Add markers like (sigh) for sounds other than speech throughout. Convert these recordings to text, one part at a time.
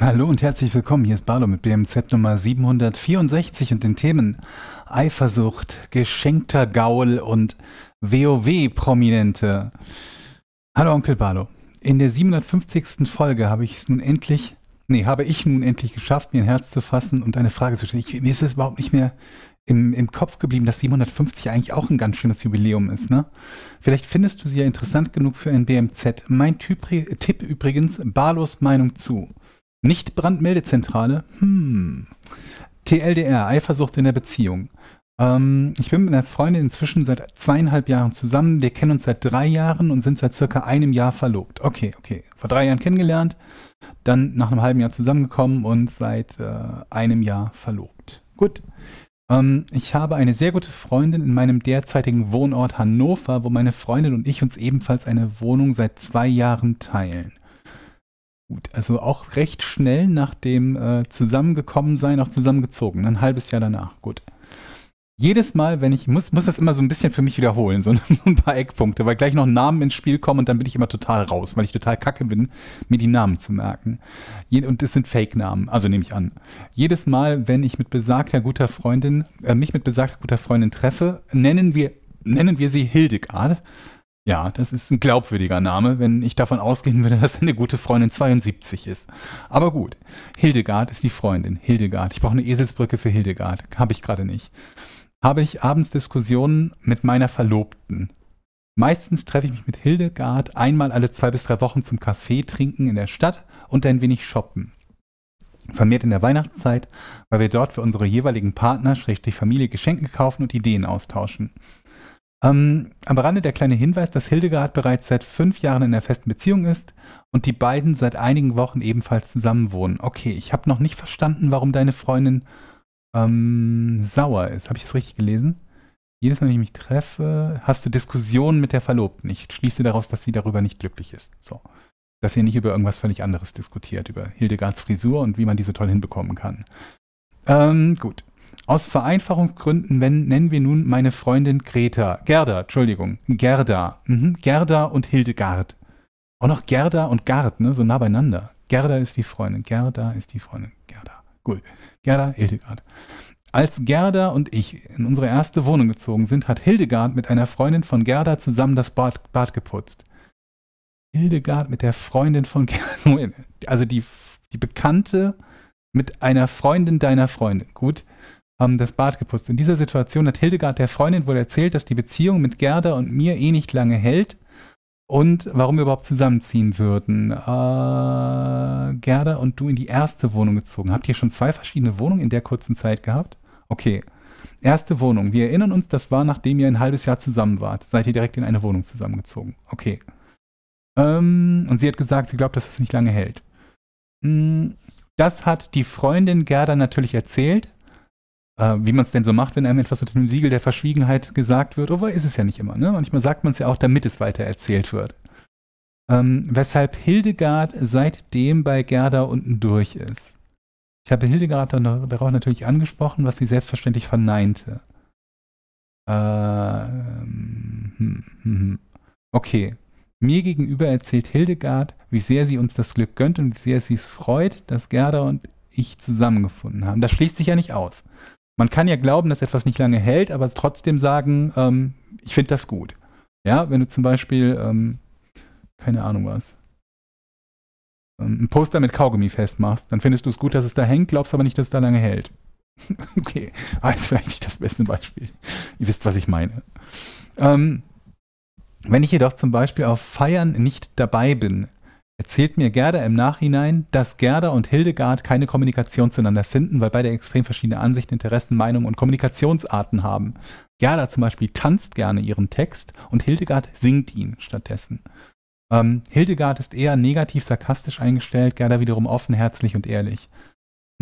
Hallo und herzlich willkommen. Hier ist Barlo mit BMZ Nummer 764 und den Themen Eifersucht, geschenkter Gaul und WoW-Prominente. Hallo Onkel Barlo. In der 750. Folge habe ich es nun endlich, nee, habe ich nun endlich geschafft, mir ein Herz zu fassen und eine Frage zu stellen. Ich, mir ist es überhaupt nicht mehr im, im Kopf geblieben, dass 750 eigentlich auch ein ganz schönes Jubiläum ist, ne? Vielleicht findest du sie ja interessant genug für ein BMZ. Mein Typ, äh, Tipp übrigens, Barlos Meinung zu. Nicht Brandmeldezentrale. Hm. TLDR, Eifersucht in der Beziehung. Ähm, ich bin mit einer Freundin inzwischen seit zweieinhalb Jahren zusammen. Wir kennen uns seit drei Jahren und sind seit circa einem Jahr verlobt. Okay, okay. Vor drei Jahren kennengelernt, dann nach einem halben Jahr zusammengekommen und seit äh, einem Jahr verlobt. Gut. Ähm, ich habe eine sehr gute Freundin in meinem derzeitigen Wohnort Hannover, wo meine Freundin und ich uns ebenfalls eine Wohnung seit zwei Jahren teilen gut. Also auch recht schnell nach dem äh, Zusammengekommensein, auch zusammengezogen, ne? ein halbes Jahr danach, gut. Jedes Mal, wenn ich, muss, muss das immer so ein bisschen für mich wiederholen, so (laughs) ein paar Eckpunkte, weil gleich noch Namen ins Spiel kommen und dann bin ich immer total raus, weil ich total kacke bin, mir die Namen zu merken. Und es sind Fake-Namen, also nehme ich an. Jedes Mal, wenn ich mit besagter guter Freundin, äh, mich mit besagter guter Freundin treffe, nennen wir, nennen wir sie Hildegard. Ja, das ist ein glaubwürdiger Name, wenn ich davon ausgehen würde, (laughs) dass eine gute Freundin 72 ist. Aber gut, Hildegard ist die Freundin. Hildegard. Ich brauche eine Eselsbrücke für Hildegard. Habe ich gerade nicht. Habe ich abends Diskussionen mit meiner Verlobten. Meistens treffe ich mich mit Hildegard einmal alle zwei bis drei Wochen zum Kaffee trinken in der Stadt und ein wenig shoppen. Vermehrt in der Weihnachtszeit, weil wir dort für unsere jeweiligen Partner, schrägstrich Familie, Geschenke kaufen und Ideen austauschen. Ähm, am Rande der kleine Hinweis, dass Hildegard bereits seit fünf Jahren in einer festen Beziehung ist und die beiden seit einigen Wochen ebenfalls zusammenwohnen. Okay, ich habe noch nicht verstanden, warum deine Freundin ähm, sauer ist. Habe ich das richtig gelesen? Jedes Mal, wenn ich mich treffe, hast du Diskussionen mit der Verlobten. Ich schließe daraus, dass sie darüber nicht glücklich ist. So. Dass ihr nicht über irgendwas völlig anderes diskutiert, über Hildegards Frisur und wie man die so toll hinbekommen kann. Ähm, gut. Aus Vereinfachungsgründen wenn, nennen wir nun meine Freundin Greta. Gerda, Entschuldigung. Gerda. Mhm. Gerda und Hildegard. Auch noch Gerda und Gard, ne? so nah beieinander. Gerda ist die Freundin. Gerda ist die Freundin. Gerda. Cool. Gerda, Hildegard. Als Gerda und ich in unsere erste Wohnung gezogen sind, hat Hildegard mit einer Freundin von Gerda zusammen das Bad, Bad geputzt. Hildegard mit der Freundin von Gerda. (laughs) Also die, die Bekannte mit einer Freundin deiner Freundin. Gut haben das Bad geputzt. In dieser Situation hat Hildegard der Freundin wohl erzählt, dass die Beziehung mit Gerda und mir eh nicht lange hält und warum wir überhaupt zusammenziehen würden. Äh, Gerda und du in die erste Wohnung gezogen. Habt ihr schon zwei verschiedene Wohnungen in der kurzen Zeit gehabt? Okay. Erste Wohnung. Wir erinnern uns, das war, nachdem ihr ein halbes Jahr zusammen wart. Seid ihr direkt in eine Wohnung zusammengezogen. Okay. Ähm, und sie hat gesagt, sie glaubt, dass es nicht lange hält. Mm, das hat die Freundin Gerda natürlich erzählt äh, wie man es denn so macht, wenn einem etwas unter dem Siegel der Verschwiegenheit gesagt wird. Obwohl ist es ja nicht immer. Ne? Manchmal sagt man es ja auch, damit es weiter erzählt wird. Ähm, weshalb Hildegard seitdem bei Gerda unten durch ist. Ich habe Hildegard dann darauf natürlich angesprochen, was sie selbstverständlich verneinte. Ähm, hm, hm, hm, okay. Mir gegenüber erzählt Hildegard, wie sehr sie uns das Glück gönnt und wie sehr sie es freut, dass Gerda und ich zusammengefunden haben. Das schließt sich ja nicht aus man kann ja glauben, dass etwas nicht lange hält, aber trotzdem sagen, ähm, ich finde das gut. Ja, wenn du zum Beispiel, ähm, keine Ahnung was, ähm, ein Poster mit Kaugummi festmachst, dann findest du es gut, dass es da hängt, glaubst aber nicht, dass es da lange hält. (laughs) okay, ah, ist vielleicht nicht das beste Beispiel. Ihr wisst, was ich meine. Ähm, wenn ich jedoch zum Beispiel auf Feiern nicht dabei bin, Erzählt mir Gerda im Nachhinein, dass Gerda und Hildegard keine Kommunikation zueinander finden, weil beide extrem verschiedene Ansichten, Interessen, Meinungen und Kommunikationsarten haben. Gerda zum Beispiel tanzt gerne ihren Text und Hildegard singt ihn stattdessen. Ähm, Hildegard ist eher negativ sarkastisch eingestellt, Gerda wiederum offen, herzlich und ehrlich.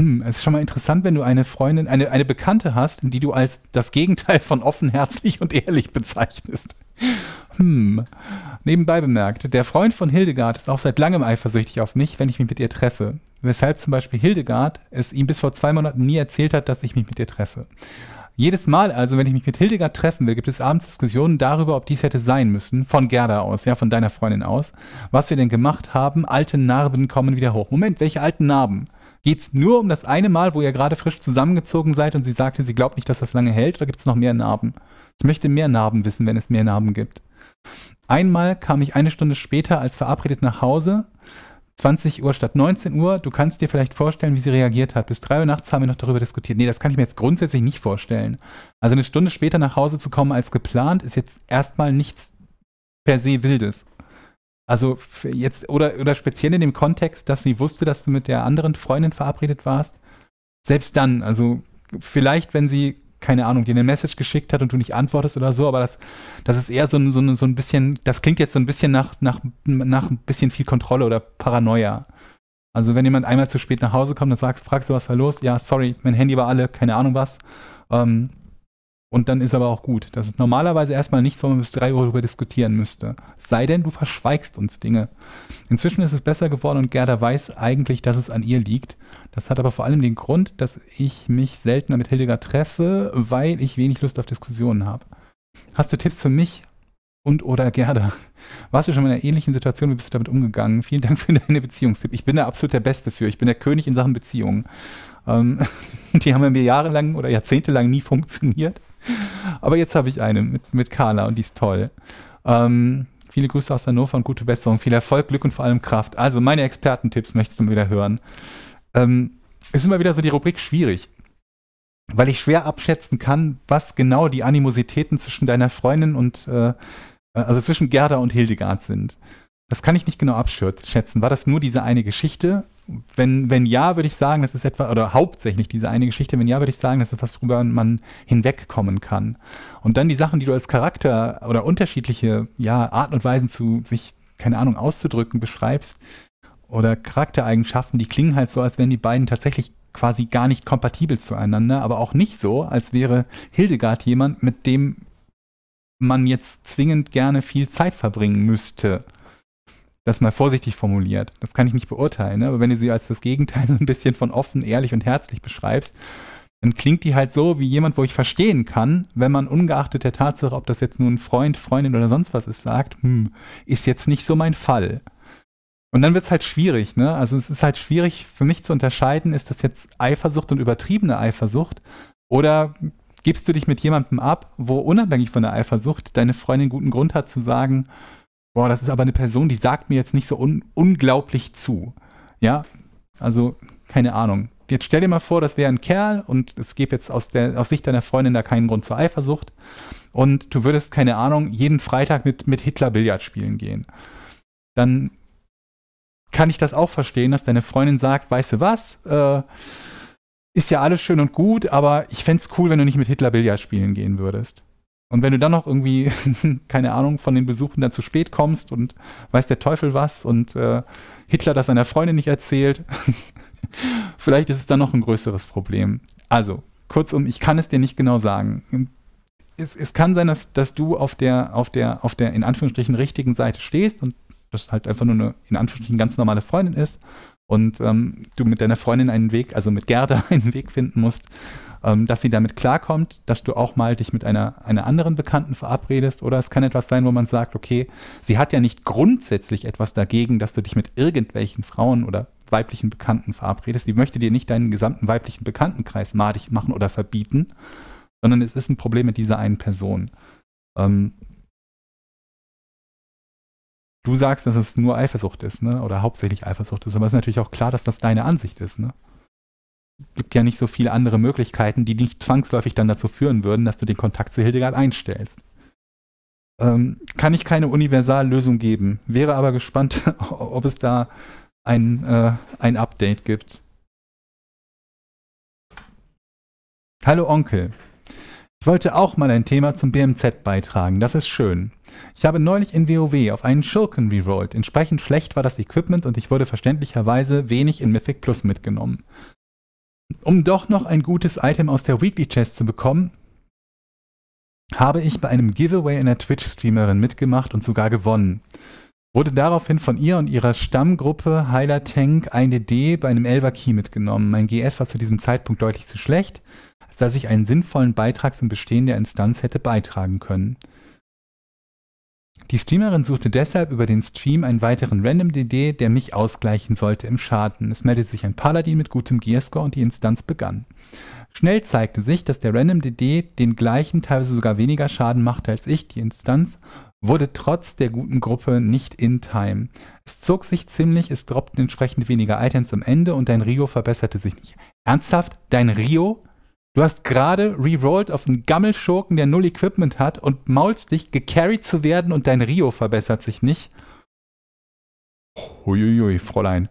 Hm, es ist schon mal interessant, wenn du eine Freundin, eine, eine Bekannte hast, die du als das Gegenteil von offen, herzlich und ehrlich bezeichnest. Hm. Nebenbei bemerkt, der Freund von Hildegard ist auch seit langem eifersüchtig auf mich, wenn ich mich mit ihr treffe. Weshalb zum Beispiel Hildegard es ihm bis vor zwei Monaten nie erzählt hat, dass ich mich mit ihr treffe. Jedes Mal also, wenn ich mich mit Hildegard treffen will, gibt es abends Diskussionen darüber, ob dies hätte sein müssen, von Gerda aus, ja, von deiner Freundin aus, was wir denn gemacht haben, alte Narben kommen wieder hoch. Moment, welche alten Narben? Geht's nur um das eine Mal, wo ihr gerade frisch zusammengezogen seid und sie sagte, sie glaubt nicht, dass das lange hält, oder gibt es noch mehr Narben? Ich möchte mehr Narben wissen, wenn es mehr Narben gibt. Einmal kam ich eine Stunde später als verabredet nach Hause. 20 Uhr statt 19 Uhr. Du kannst dir vielleicht vorstellen, wie sie reagiert hat. Bis 3 Uhr nachts haben wir noch darüber diskutiert. Nee, das kann ich mir jetzt grundsätzlich nicht vorstellen. Also eine Stunde später nach Hause zu kommen als geplant, ist jetzt erstmal nichts per se Wildes. Also jetzt, oder, oder speziell in dem Kontext, dass sie wusste, dass du mit der anderen Freundin verabredet warst. Selbst dann, also vielleicht, wenn sie keine Ahnung, dir eine Message geschickt hat und du nicht antwortest oder so, aber das, das ist eher so ein, so, ein, so ein bisschen, das klingt jetzt so ein bisschen nach, nach, nach ein bisschen viel Kontrolle oder Paranoia. Also wenn jemand einmal zu spät nach Hause kommt und sagst, fragst du, was war los? Ja, sorry, mein Handy war alle, keine Ahnung was. Ähm, und dann ist aber auch gut. Das ist normalerweise erstmal nichts, wo man bis drei Uhr darüber diskutieren müsste. Sei denn, du verschweigst uns Dinge. Inzwischen ist es besser geworden und Gerda weiß eigentlich, dass es an ihr liegt. Das hat aber vor allem den Grund, dass ich mich seltener mit Hildegard treffe, weil ich wenig Lust auf Diskussionen habe. Hast du Tipps für mich und oder Gerda? Warst du schon mal in einer ähnlichen Situation? Wie bist du damit umgegangen? Vielen Dank für deine Beziehungstipp. Ich bin da absolut der Beste für. Ich bin der König in Sachen Beziehungen. Ähm, (laughs) die haben bei mir jahrelang oder jahrzehntelang nie funktioniert. Aber jetzt habe ich eine mit, mit Carla und die ist toll. Ähm, viele Grüße aus Hannover und gute Besserung. Viel Erfolg, Glück und vor allem Kraft. Also meine Expertentipps möchtest du mal wieder hören. Ähm, ist immer wieder so die Rubrik schwierig, weil ich schwer abschätzen kann, was genau die Animositäten zwischen deiner Freundin und, äh, also zwischen Gerda und Hildegard sind. Das kann ich nicht genau abschätzen. War das nur diese eine Geschichte wenn, wenn ja, würde ich sagen, das ist etwa, oder hauptsächlich diese eine Geschichte, wenn ja, würde ich sagen, das ist etwas, worüber man hinwegkommen kann. Und dann die Sachen, die du als Charakter oder unterschiedliche ja, Arten und Weisen zu sich, keine Ahnung, auszudrücken beschreibst oder Charaktereigenschaften, die klingen halt so, als wären die beiden tatsächlich quasi gar nicht kompatibel zueinander, aber auch nicht so, als wäre Hildegard jemand, mit dem man jetzt zwingend gerne viel Zeit verbringen müsste das mal vorsichtig formuliert. Das kann ich nicht beurteilen, ne? aber wenn du sie als das Gegenteil (laughs) so ein bisschen von offen, ehrlich und herzlich beschreibst, dann klingt die halt so wie jemand, wo ich verstehen kann, wenn man ungeachtet der Tatsache, ob das jetzt nun Freund, Freundin oder sonst was ist, sagt, hm, ist jetzt nicht so mein Fall. Und dann wird es halt schwierig, ne? Also es ist halt schwierig für mich zu unterscheiden, ist das jetzt Eifersucht und übertriebene Eifersucht oder gibst du dich mit jemandem ab, wo unabhängig von der Eifersucht deine Freundin guten Grund hat zu sagen, boah, das ist aber eine Person, die sagt mir jetzt nicht so un unglaublich zu. Ja, also keine Ahnung. Jetzt stell dir mal vor, das wäre ein Kerl und es gäbe jetzt aus, der, aus Sicht deiner Freundin da keinen Grund zur Eifersucht und du würdest, keine Ahnung, jeden Freitag mit, mit Hitler Billard spielen gehen. Dann kann ich das auch verstehen, dass deine Freundin sagt, weißt du was, äh, ist ja alles schön und gut, aber ich fände es cool, wenn du nicht mit Hitler Billard spielen gehen würdest. Und wenn du dann noch irgendwie, (laughs) keine Ahnung, von den Besuchen dann zu spät kommst und weiß der Teufel was und äh, Hitler das seiner Freundin nicht erzählt, (laughs) vielleicht ist es dann noch ein größeres Problem. Also, kurzum, ich kann es dir nicht genau sagen. Es, es kann sein, dass, dass du auf der, auf der, auf der in Anführungsstrichen richtigen Seite stehst und das halt einfach nur eine in Anführungsstrichen ganz normale Freundin ist und ähm, du mit deiner Freundin einen Weg, also mit Gerda (laughs) einen Weg finden musst, ähm, dass sie damit klarkommt, dass du auch mal dich mit einer, einer anderen Bekannten verabredest. Oder es kann etwas sein, wo man sagt, okay, sie hat ja nicht grundsätzlich etwas dagegen, dass du dich mit irgendwelchen Frauen oder weiblichen Bekannten verabredest. Die möchte dir nicht deinen gesamten weiblichen Bekanntenkreis madig machen oder verbieten, sondern es ist ein Problem mit dieser einen Person. Ähm, du sagst, dass es nur Eifersucht ist, ne? Oder hauptsächlich Eifersucht ist, aber es ist natürlich auch klar, dass das deine Ansicht ist, ne? gibt ja nicht so viele andere Möglichkeiten, die nicht zwangsläufig dann dazu führen würden, dass du den Kontakt zu Hildegard einstellst. Ähm, kann ich keine Universallösung geben, wäre aber gespannt, (laughs) ob es da ein, äh, ein Update gibt. Hallo Onkel. Ich wollte auch mal ein Thema zum BMZ beitragen, das ist schön. Ich habe neulich in WoW auf einen Schurken rerollt. Entsprechend schlecht war das Equipment und ich wurde verständlicherweise wenig in Mythic Plus mitgenommen. Um doch noch ein gutes Item aus der Weekly Chest zu bekommen, habe ich bei einem Giveaway einer Twitch-Streamerin mitgemacht und sogar gewonnen. Wurde daraufhin von ihr und ihrer Stammgruppe Heiler Tank 1 dd bei einem Elver Key mitgenommen. Mein GS war zu diesem Zeitpunkt deutlich zu schlecht, als dass ich einen sinnvollen Beitrag zum Bestehen der Instanz hätte beitragen können. Die Streamerin suchte deshalb über den Stream einen weiteren Random-DD, der mich ausgleichen sollte im Schaden. Es meldete sich ein Paladin mit gutem Gearscore und die Instanz begann. Schnell zeigte sich, dass der Random-DD den gleichen, teilweise sogar weniger Schaden machte als ich. Die Instanz wurde trotz der guten Gruppe nicht in Time. Es zog sich ziemlich, es droppten entsprechend weniger Items am Ende und dein Rio verbesserte sich nicht. Ernsthaft? Dein Rio? Du hast gerade rerollt auf einen Gammelschurken, der null Equipment hat und maulst dich, gecarried zu werden und dein Rio verbessert sich nicht. Huiuiui, Fräulein.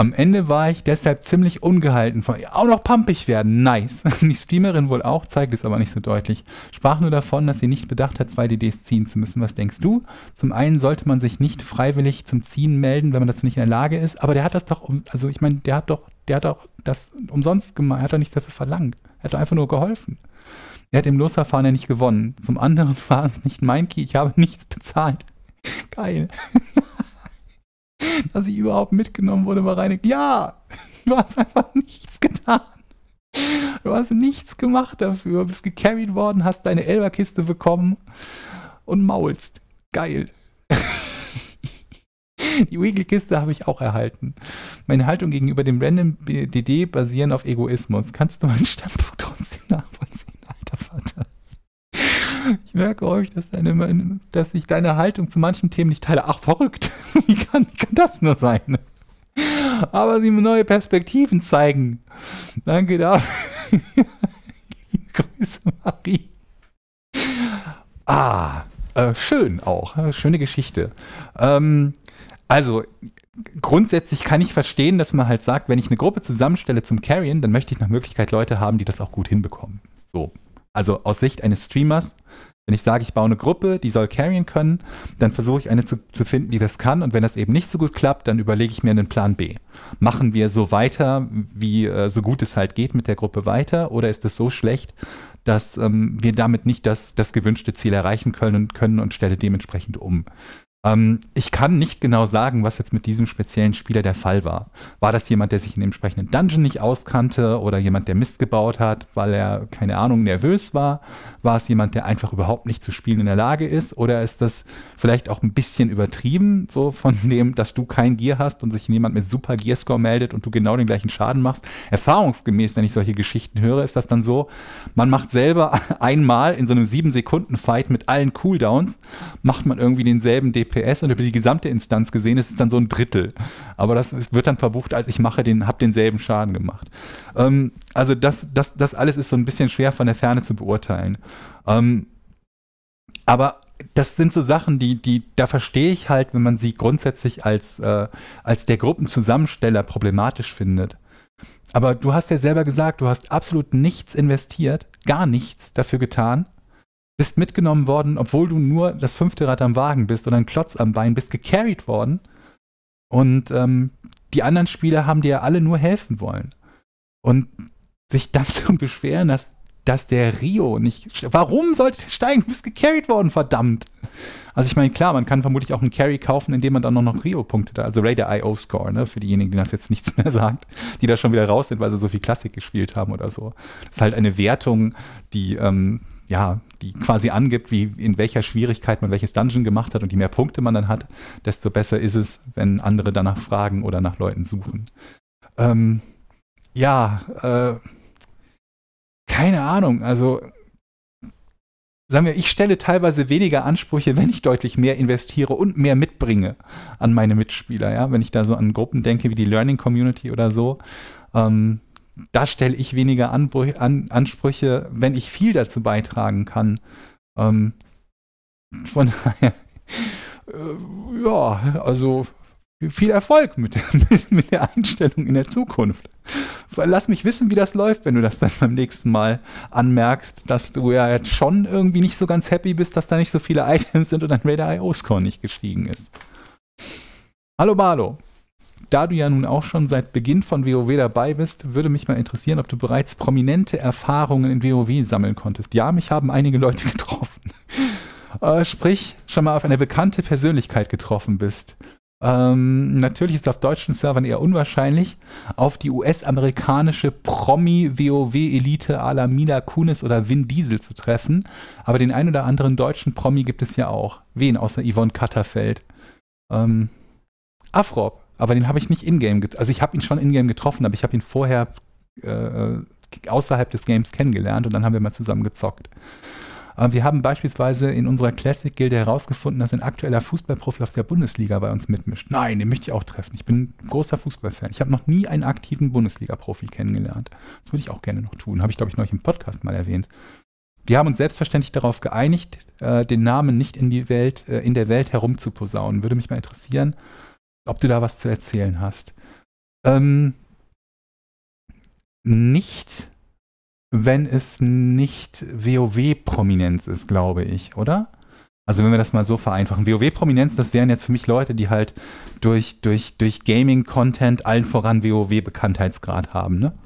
Am Ende war ich deshalb ziemlich ungehalten von auch noch pumpig werden. Nice. (laughs) Die Streamerin wohl auch, zeigt es aber nicht so deutlich. Sprach nur davon, dass sie nicht bedacht hat, zwei DDs ziehen zu müssen. Was denkst du? Zum einen sollte man sich nicht freiwillig zum Ziehen melden, wenn man dazu nicht in der Lage ist. Aber der hat das doch, um, also ich meine, der hat doch, der hat auch das umsonst gemacht, Er hat doch nichts dafür verlangt. Er hat doch einfach nur geholfen. Er hat im Losverfahren ja nicht gewonnen. Zum anderen (laughs) war es nicht mein Key, ich habe nichts bezahlt. (laughs) Geil. (laughs) dass ich überhaupt mitgenommen wurde war Reinig. Ja, (laughs) du hast einfach nichts getan. Du hast nichts gemacht dafür. Bist gecarried worden, hast deine Elberkiste bekommen und maulst. Geil. (laughs) Die Weekly-Kiste habe ich auch erhalten. Meine Haltung gegenüber dem Random DD basieren auf Egoismus. Kannst du meinen Standpunkt trotzdem Ich merke euch, dass, deine, dass ich deine Haltung zu manchen Themen nicht teile. Ach, verrückt. (laughs) Wie kann, wie kann das nur sein? Aber sie mir neue Perspektiven zeigen. Danke dafür. (laughs) Grüße, Marie. Ah, äh, schön auch. Schöne Geschichte. Ähm, also, grundsätzlich kann ich verstehen, dass man halt sagt, wenn ich eine Gruppe zusammenstelle zum Carryen, dann möchte ich nach Möglichkeit Leute haben, die das auch gut hinbekommen. So. Also aus Sicht eines Streamers wenn ich sage, ich baue eine Gruppe, die soll carryen können, dann versuche ich eine zu, zu, finden, die das kann. Und wenn das eben nicht so gut klappt, dann überlege ich mir einen Plan B. Machen wir so weiter, wie äh, so gut es halt geht mit der Gruppe weiter, oder ist es so schlecht, dass ähm, wir damit nicht das, das gewünschte Ziel erreichen können, können und stelle dementsprechend um. Ähm, ich kann nicht genau sagen, was jetzt mit diesem speziellen Spieler der Fall war. War das jemand, der sich in dem entsprechenden Dungeon nicht auskannte oder jemand, der Mist gebaut hat, weil er, keine Ahnung, nervös war? War es jemand, der einfach überhaupt nicht zu spielen in der Lage ist? Oder ist das vielleicht auch ein bisschen übertrieben, so von dem, dass du kein Gear hast und sich jemand mit super Gearscore meldet und du genau den gleichen Schaden machst? Erfahrungsgemäß, wenn ich solche Geschichten höre, ist das dann so, man macht selber (laughs) einmal in so einem 7-Sekunden-Fight mit allen Cooldowns, macht man irgendwie denselben DP PS und über die gesamte Instanz gesehen ist es dann so ein Drittel. Aber das ist, wird dann verbucht, als ich mache den, habe denselben Schaden gemacht. Ähm, also das, das, das alles ist so ein bisschen schwer von der Ferne zu beurteilen. Ähm, aber das sind so Sachen, die, die, da verstehe ich halt, wenn man sie grundsätzlich als, äh, als der Gruppenzusammensteller problematisch findet. Aber du hast ja selber gesagt, du hast absolut nichts investiert, gar nichts dafür getan, bist mitgenommen worden, obwohl du nur das fünfte Rad am Wagen bist oder ein Klotz am Bein, bist gecarried worden. Und ähm, die anderen Spieler haben dir alle nur helfen wollen. Und sich dann (laughs) zu beschweren, dass, dass der Rio nicht. Warum sollte der steigen? Du bist gecarried worden, verdammt. Also ich meine, klar, man kann vermutlich auch einen Carry kaufen, indem man dann auch noch Rio-Punkte da, also Raider IO Score, ne? Für diejenigen, denen das jetzt nichts (laughs) mehr sagt, die da schon wieder raus sind, weil sie so viel Klassik gespielt haben oder so. Das ist halt eine Wertung, die ähm, ja die quasi angibt, wie in welcher Schwierigkeit man welches Dungeon gemacht hat und je mehr Punkte man dann hat, desto besser ist es, wenn andere danach fragen oder nach Leuten suchen. Ähm, ja, äh, keine Ahnung, also sagen wir, ich stelle teilweise weniger Ansprüche, wenn ich deutlich mehr investiere und mehr mitbringe an meine Mitspieler, ja, wenn ich da so an Gruppen denke wie die Learning Community oder so. Ähm, da stelle ich weniger Anbruch, an, Ansprüche, wenn ich viel dazu beitragen kann. Ähm, von (laughs) daher, äh, ja, also viel Erfolg mit, (laughs) mit, mit, der Einstellung in der Zukunft. Lass mich wissen, wie das läuft, wenn du das dann beim nächsten Mal anmerkst, dass du ja jetzt schon irgendwie nicht so ganz happy bist, dass da nicht so viele Items sind und dein Raider IO-Score nicht gestiegen ist. Hallo Barlo. Da du ja nun auch schon seit Beginn von WoW dabei bist, würde mich mal interessieren, ob du bereits prominente Erfahrungen in WoW sammeln konntest. Ja, mich haben einige Leute (laughs) getroffen. äh, sprich, schon mal auf eine bekannte Persönlichkeit getroffen bist. Ähm, natürlich ist auf deutschen Servern eher unwahrscheinlich. Auf die US-amerikanische Promi-WoW-Elite à la Mila Kunis oder Vin Diesel zu treffen. Aber den ein oder anderen deutschen Promi gibt es ja auch. Wen außer Yvonne Katterfeld? Ähm, Afrop aber den habe ich nicht in-game, also ich habe ihn schon in-game getroffen, aber ich habe ihn vorher äh, außerhalb des Games kennengelernt und dann haben wir mal zusammen gezockt. Äh, wir haben beispielsweise in unserer Classic-Gilde herausgefunden, dass ein aktueller Fußballprofi aus der Bundesliga bei uns mitmischt. Nein, den möchte ich auch treffen. Ich bin großer Fußballfan. Ich habe noch nie einen aktiven Bundesliga-Profi kennengelernt. Das würde ich auch gerne noch tun. Habe ich, glaube ich, neulich im Podcast mal erwähnt. Wir haben uns selbstverständlich darauf geeinigt, äh, den Namen nicht in die Welt, äh, in der Welt herumzuposaunen. Würde mich mal interessieren, ob du da was zu erzählen hast. Ähm, nicht, wenn es nicht WoW-Prominenz ist, glaube ich, oder? Also wenn wir das mal so vereinfachen. WoW-Prominenz, das wären jetzt für mich Leute, die halt durch, durch, durch Gaming-Content allen voran WoW-Bekanntheitsgrad haben, ne?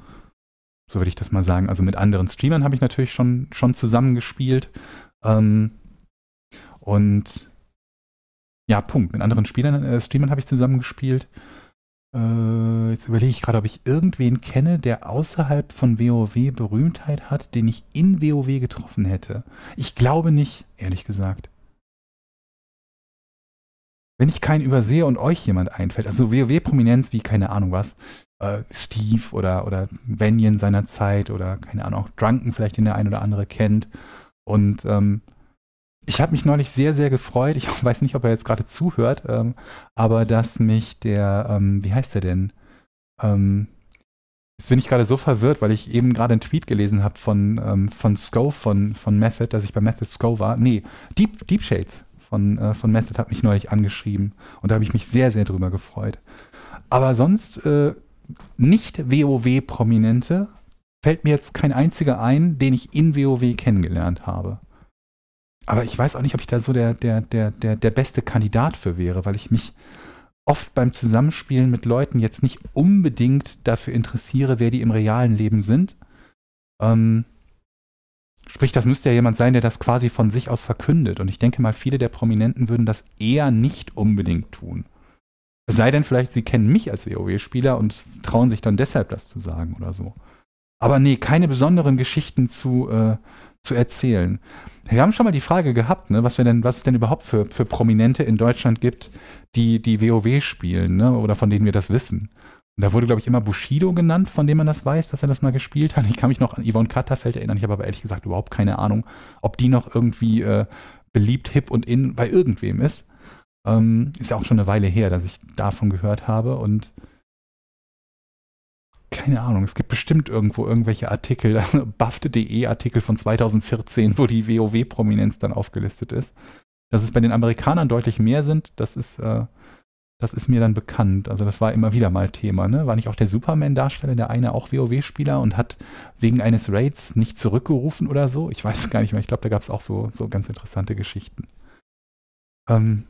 So würde ich das mal sagen. Also mit anderen Streamern habe ich natürlich schon, schon zusammengespielt. Ähm, und ja, Punkt. Mit anderen Spielern, äh, Streamern habe ich zusammengespielt. Äh, jetzt überlege ich gerade, ob ich irgendwen kenne, der außerhalb von WoW Berühmtheit hat, den ich in WoW getroffen hätte. Ich glaube nicht, ehrlich gesagt. Wenn ich keinen übersehe und euch jemand einfällt, also WoW-Prominenz wie keine Ahnung was, äh, Steve oder, oder Venyon seiner Zeit oder keine Ahnung, auch Drunken vielleicht, den der ein oder andere kennt. Und ähm, ich habe mich neulich sehr, sehr gefreut. Ich (laughs) weiß nicht, ob er jetzt gerade zuhört, ähm, aber dass mich der, ähm, wie heißt er denn? Ähm, jetzt bin ich gerade so verwirrt, weil ich eben gerade einen Tweet gelesen habe von, ähm, von Sco, von, von Method, dass ich bei Method Sco war. Nee, Deep, Deep Shades von, äh, von Method hat mich neulich angeschrieben und da habe ich mich sehr, sehr drüber gefreut. Aber sonst äh, nicht WoW-Prominente fällt mir jetzt kein einziger ein, den ich in WoW kennengelernt habe aber ich weiß auch nicht, ob ich da so der, der, der, der, der beste Kandidat für wäre, weil ich mich oft beim Zusammenspielen mit Leuten jetzt nicht unbedingt dafür interessiere, wer die im realen Leben sind. Ähm, sprich, das müsste ja jemand sein, der das quasi von sich aus verkündet. Und ich denke mal, viele der Prominenten würden das eher nicht unbedingt tun. Es sei denn, vielleicht sie kennen mich als WoW-Spieler und trauen sich dann deshalb das zu sagen oder so. Aber nee, keine besonderen Geschichten zu, äh, zu erzählen. Wir haben schon mal die Frage gehabt, ne, was, wir denn, was es denn überhaupt für, für Prominente in Deutschland gibt, die, die WoW spielen ne, oder von denen wir das wissen. Und da wurde, glaube ich, immer Bushido genannt, von dem man das weiß, dass er das mal gespielt hat. Ich kann mich noch an Yvonne Katterfeld erinnern. Ich habe aber ehrlich gesagt überhaupt keine Ahnung, ob die noch irgendwie äh, beliebt, hip und in bei irgendwem ist. Ähm, ist ja auch schon eine Weile her, dass ich davon gehört habe. Und keine Ahnung, es gibt bestimmt irgendwo irgendwelche Artikel, (laughs) bafte.de Artikel von 2014, wo die WoW-Prominenz dann aufgelistet ist. Dass es bei den Amerikanern deutlich mehr sind, das ist, äh, das ist mir dann bekannt. Also das war immer wieder mal Thema. Ne? War nicht auch der Superman-Darsteller, der eine auch WoW-Spieler und hat wegen eines Raids nicht zurückgerufen oder so? Ich weiß gar nicht mehr. Ich glaube, da gab es auch so, so ganz interessante Geschichten. Ähm,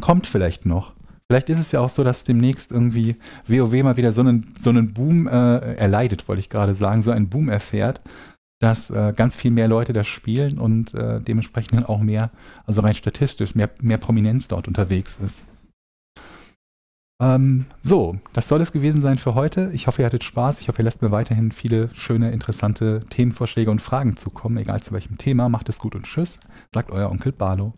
kommt vielleicht noch. Vielleicht ist es ja auch so, dass demnächst irgendwie WoW mal wieder so einen, so einen Boom äh, erleidet, wollte ich gerade sagen, so einen Boom erfährt, dass äh, ganz viel mehr Leute das spielen und äh, dementsprechend dann auch mehr, also rein statistisch, mehr, mehr Prominenz dort unterwegs ist. Ähm, so, das soll es gewesen sein für heute. Ich hoffe, ihr hattet Spaß. Ich hoffe, ihr lasst mir weiterhin viele schöne, interessante Themenvorschläge und Fragen zukommen, egal zu welchem Thema. Macht es gut und tschüss, sagt euer Onkel Barlo.